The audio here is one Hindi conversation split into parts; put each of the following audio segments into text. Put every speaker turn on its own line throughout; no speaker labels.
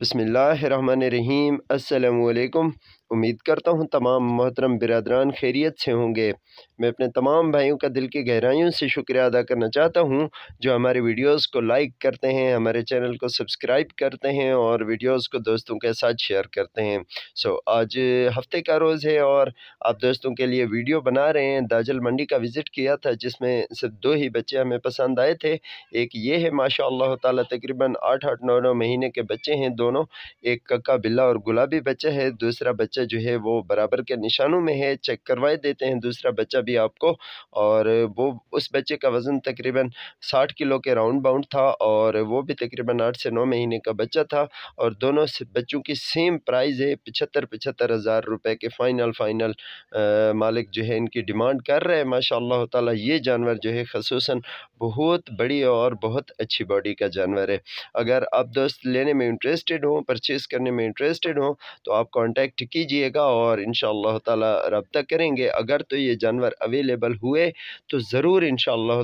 बसमीम् अल्लाम उम्मीद करता हूँ तमाम मोहतरम बिरदरान खैरियत से होंगे मैं अपने तमाम भाइयों का दिल की गहराइयों से शुक्रिया अदा करना चाहता हूँ जो हमारे वीडियोज़ को लाइक करते हैं हमारे चैनल को सब्सक्राइब करते हैं और वीडियोज़ को दोस्तों के साथ शेयर करते हैं सो आज हफ्ते का रोज़ है और आप दोस्तों के लिए वीडियो बना रहे हैं दाजल मंडी का विज़िट किया था जिसमें सिर्फ दो ही बच्चे हमें पसंद आए थे एक ये है माशा ताली तकरीबन आठ आठ नौ नौ महीने के बच्चे हैं दोनों एक कक्का बिल्ला और गुलाबी बच्चा है दूसरा बच्चा बच्चा जो है वो बराबर के निशानों में है चेक करवाए देते हैं दूसरा बच्चा भी आपको और वो उस बच्चे का वज़न तकरीबन साठ किलो के राउंड बाउंड था और वो भी तकरीबन आठ से नौ महीने का बच्चा था और दोनों बच्चों की सेम प्राइस है पचहत्तर पचहत्तर हज़ार रुपये के फ़ाइनल फ़ाइनल मालिक जो है इनकी डिमांड कर रहे हैं माशा ताला ये जानवर जो है खसूस बहुत बड़ी और बहुत अच्छी बॉडी का जानवर है अगर आप दोस्त लेने में इंटरेस्टेड हों परचेज़ करने में इंटरेस्टेड हों तो आप कॉन्टेक्ट कीजिए कीजिएगा और इन ताला रबता करेंगे अगर तो ये जानवर अवेलेबल हुए तो ज़रूर इन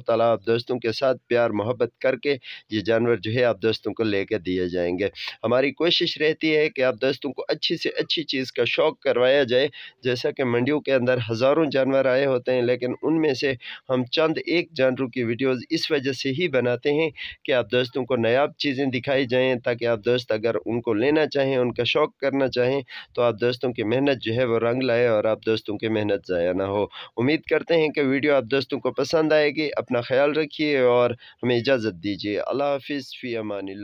ताला आप दोस्तों के साथ प्यार मोहब्बत करके ये जानवर जो है आप दोस्तों को लेकर दिए जाएंगे हमारी कोशिश रहती है कि आप दोस्तों को अच्छी से अच्छी चीज़ का शौक़ करवाया जाए जैसा कि मंडियों के अंदर हज़ारों जानवर आए होते हैं लेकिन उनमें से हम चंद एक जानवरों की वीडियोज़ इस वजह से ही बनाते हैं कि आप दोस्तों को नयाब चीज़ें दिखाई जाएँ ताकि आप दोस्त अगर उनको लेना चाहें उनका शौक़ करना चाहें तो आप दोस्तों दोस्तों की मेहनत जो है वो रंग लाए और आप दोस्तों की मेहनत ज़ाया ना हो उम्मीद करते हैं कि वीडियो आप दोस्तों को पसंद आएगी अपना ख्याल रखिए और हमें इजाज़त दीजिए अल्लाह हाफिज़ फ़ी अमान